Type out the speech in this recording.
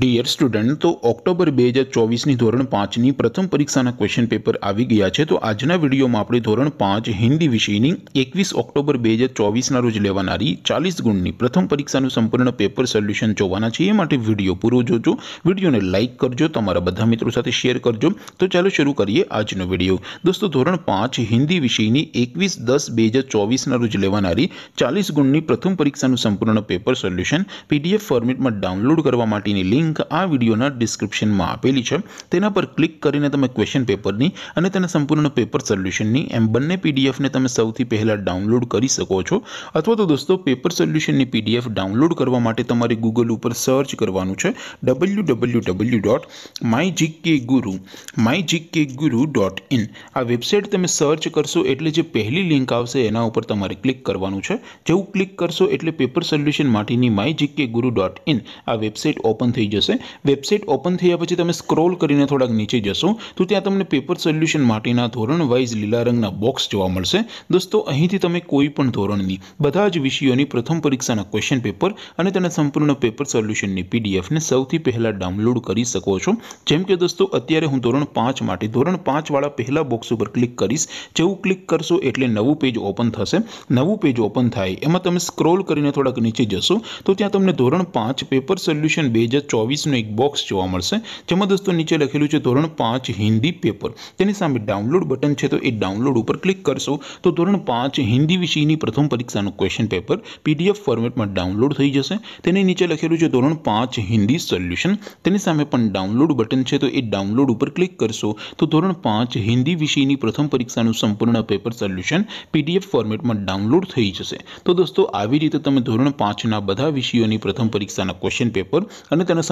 dear student તો October બે હજાર ચોવીસની ધોરણ પાંચની પ્રથમ પરીક્ષાના ક્વેશ્ચન પેપર આવી ગયા છે તો આજના વિડીયોમાં આપણે ધોરણ પાંચ હિન્દી વિષયની એકવીસ ઓક્ટોબર બે હજાર ચોવીસના રોજ લેવાનારી ચાલીસ ગુણની પ્રથમ પરીક્ષાનું સંપૂર્ણ પેપર સોલ્યુશન જોવાના છે એ માટે વિડીયો પૂરો જોજો વિડીયોને લાઇક કરજો તમારા બધા મિત્રો સાથે શેર કરજો તો ચાલો શરૂ કરીએ આજનો વિડીયો દોસ્તો ધોરણ પાંચ હિન્દી વિષયની એકવીસ દસ બે હજાર ચોવીસના રોજ લેવાનારી ચાલીસ ગુણની પ્રથમ પરીક્ષાનું સંપૂર્ણ પેપર સોલ્યુશન પીડીએફ ફોર્મેટમાં ડાઉનલોડ કરવા માટેની લિંક કે આ વિડિયોના ડિસ્ક્રિપ્શનમાં આપેલી છે તેના પર ક્લિક કરીને તમે ક્વેશ્ચન પેપરની અને તેના સંપૂર્ણ પેપર સોલ્યુશનની એમ બંને પીડીએફ ને તમે સૌથી પહેલા ડાઉનલોડ કરી શકો છો અથવા તો દોસ્તો પેપર સોલ્યુશનની પીડીએફ ડાઉનલોડ કરવા માટે તમારે Google ઉપર સર્ચ કરવાનું છે www.mygkguru mygkguru.in આ વેબસાઈટ તમે સર્ચ કરશો એટલે જે પહેલી લિંક આવશે એના ઉપર તમારે ક્લિક કરવાનું છે જેવું ક્લિક કરશો એટલે પેપર સોલ્યુશનમાંથીની mygkguru.in આ વેબસાઈટ ઓપન થઈ જ જે વેબસાઈટ ઓપન થઈયા પછી તમે સ્ક્રોલ કરીને થોડાક નીચે જશો તો ત્યાં તમને પેપર સોલ્યુશન માટીના ધોરણ વાઈઝ લીલા રંગના બોક્સ જોવા મળશે દોસ્તો અહીંથી તમે કોઈ પણ ધોરણની બધા જ વિષયોની પ્રથમ પરીક્ષાના ક્વેશ્ચન પેપર અને તેના સંપૂર્ણ પેપર સોલ્યુશનની પીડીએફ ને સૌથી પહેલા ડાઉનલોડ કરી શકો છો જેમ કે દોસ્તો અત્યારે હું ધોરણ 5 માટી ધોરણ 5 વાળા પહેલા બોક્સ ઉપર ક્લિક કરિસ જેવું ક્લિક કરશો એટલે નવું પેજ ઓપન થશે નવું પેજ ઓપન થાય એમાં તમે સ્ક્રોલ કરીને થોડાક નીચે જશો તો ત્યાં તમને ધોરણ 5 પેપર સોલ્યુશન 2024 વિષનું એક બોક્સ જોવા મળશે જેમમાં દોસ્તો નીચે લખેલું છે ધોરણ 5 હિન્દી પેપર તેની સામે ડાઉનલોડ બટન છે તો એ ડાઉનલોડ ઉપર ક્લિક કરશો તો ધોરણ 5 હિન્દી વિષયની પ્રથમ પરીક્ષાનું ક્વેશ્ચન પેપર પીડીએફ ફોર્મેટમાં ડાઉનલોડ થઈ જશે તેની નીચે લખેલું છે ધોરણ 5 હિન્દી સોલ્યુશન તેની સામે પણ ડાઉનલોડ બટન છે તો એ ડાઉનલોડ ઉપર ક્લિક કરશો તો ધોરણ 5 હિન્દી વિષયની પ્રથમ પરીક્ષાનું સંપૂર્ણ પેપર સોલ્યુશન પીડીએફ ફોર્મેટમાં ડાઉનલોડ થઈ જશે તો દોસ્તો આવી જ રીતે તમે ધોરણ 5 ના બધા વિષયોની પ્રથમ પરીક્ષાના ક્વેશ્ચન પેપર અને તેના